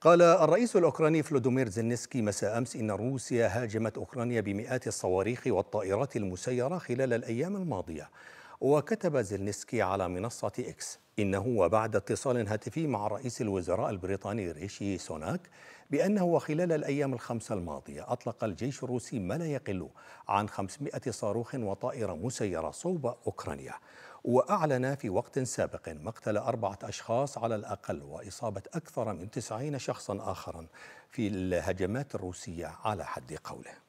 قال الرئيس الأوكراني فلودومير زينسكي مساء أمس إن روسيا هاجمت أوكرانيا بمئات الصواريخ والطائرات المسيرة خلال الأيام الماضية وكتب زيلنسكي على منصة إكس إنه وبعد اتصال هاتفي مع رئيس الوزراء البريطاني ريشي سوناك بأنه خلال الأيام الخمسة الماضية أطلق الجيش الروسي ما لا يقل عن 500 صاروخ وطائرة مسيرة صوب أوكرانيا وأعلن في وقت سابق مقتل أربعة أشخاص على الأقل وإصابة أكثر من تسعين شخصا آخرا في الهجمات الروسية على حد قوله